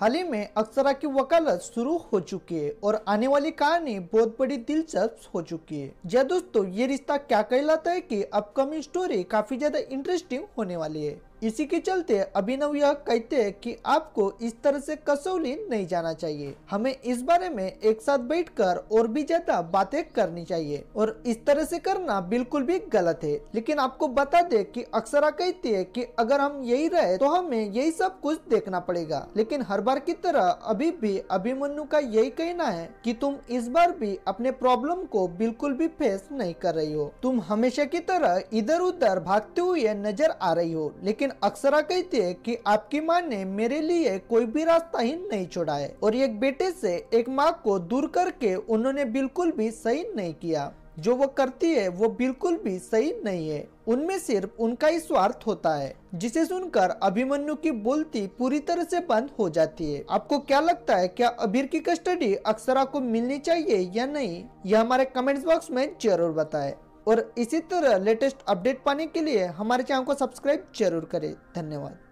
हाल ही में अक्सरा की वकालत शुरू हो चुकी है और आने वाली कहानी बहुत बड़ी दिलचस्प हो चुकी है जय दोस्तों ये रिश्ता क्या कहलाता है कि अपकमिंग स्टोरी काफी ज्यादा इंटरेस्टिंग होने वाली है इसी के चलते अभिनव यह कहते हैं कि आपको इस तरह से कसौली नहीं जाना चाहिए हमें इस बारे में एक साथ बैठकर और भी ज्यादा बातें करनी चाहिए और इस तरह से करना बिल्कुल भी गलत है लेकिन आपको बता दे कि अक्सरा कहती है कि अगर हम यही रहे तो हमें यही सब कुछ देखना पड़ेगा लेकिन हर बार की तरह अभी भी अभिमन्यु का यही कहना है की तुम इस बार भी अपने प्रॉब्लम को बिल्कुल भी फेस नहीं कर रही हो तुम हमेशा की तरह इधर उधर भागते हुए नजर आ रही हो लेकिन लेकिन अक्सरा कहती है कि आपकी माँ ने मेरे लिए कोई भी रास्ता ही नहीं छोड़ा है और एक बेटे से एक माँ को दूर करके उन्होंने बिल्कुल भी सही नहीं किया जो वो करती है वो बिल्कुल भी सही नहीं है उनमें सिर्फ उनका ही स्वार्थ होता है जिसे सुनकर अभिमन्यु की बोलती पूरी तरह से बंद हो जाती है आपको क्या लगता है क्या अभीर की कस्टडी अक्सरा को मिलनी चाहिए या नहीं यह हमारे कमेंट बॉक्स में जरूर बताएं। और इसी तरह लेटेस्ट अपडेट पाने के लिए हमारे चैनल को सब्सक्राइब जरूर करें धन्यवाद